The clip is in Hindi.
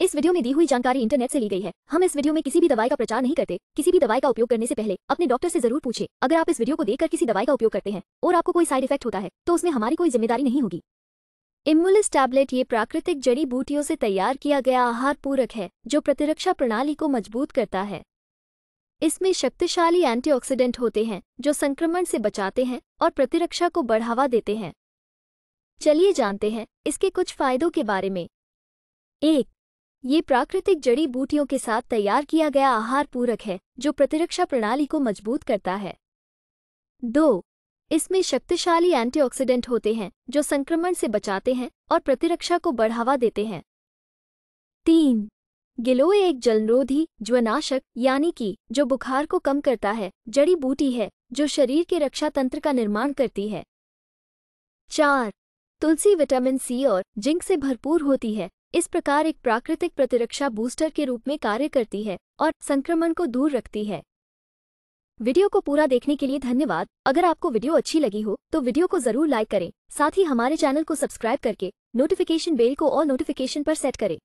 इस वीडियो में दी हुई जानकारी इंटरनेट से ली गई है हम इस वीडियो में किसी भी दवाई का प्रचार नहीं करते किसी भी दवाई का उपयोग करने से पहले अपने डॉक्टर से जरूर पूछे अगर आप इस वीडियो को देखकर किसी दवाई का उपयोग करते हैं और आपको कोई साइड इफेक्ट होता है तो उसमें हमारी कोई जिम्मेदारी नहीं होगी इम्युलिस टैबलेट ये प्राकृतिक जड़ी बूटियों से तैयार किया गया आहार पूरक है जो प्रतिरक्षा प्रणाली को मजबूत करता है इसमें शक्तिशाली एंटीऑक्सीडेंट होते हैं जो संक्रमण से बचाते हैं और प्रतिरक्षा को बढ़ावा देते हैं चलिए जानते हैं इसके कुछ फायदों के बारे में एक ये प्राकृतिक जड़ी बूटियों के साथ तैयार किया गया आहार पूरक है जो प्रतिरक्षा प्रणाली को मजबूत करता है दो इसमें शक्तिशाली एंटीऑक्सीडेंट होते हैं जो संक्रमण से बचाते हैं और प्रतिरक्षा को बढ़ावा देते हैं तीन गिलोय एक जलरोधी ज्वनाशक यानी कि जो बुखार को कम करता है जड़ी बूटी है जो शरीर के रक्षा तंत्र का निर्माण करती है चार तुलसी विटामिन सी और जिंक से भरपूर होती है इस प्रकार एक प्राकृतिक प्रतिरक्षा बूस्टर के रूप में कार्य करती है और संक्रमण को दूर रखती है वीडियो को पूरा देखने के लिए धन्यवाद अगर आपको वीडियो अच्छी लगी हो तो वीडियो को जरूर लाइक करें साथ ही हमारे चैनल को सब्सक्राइब करके नोटिफिकेशन बेल को और नोटिफिकेशन पर सेट करें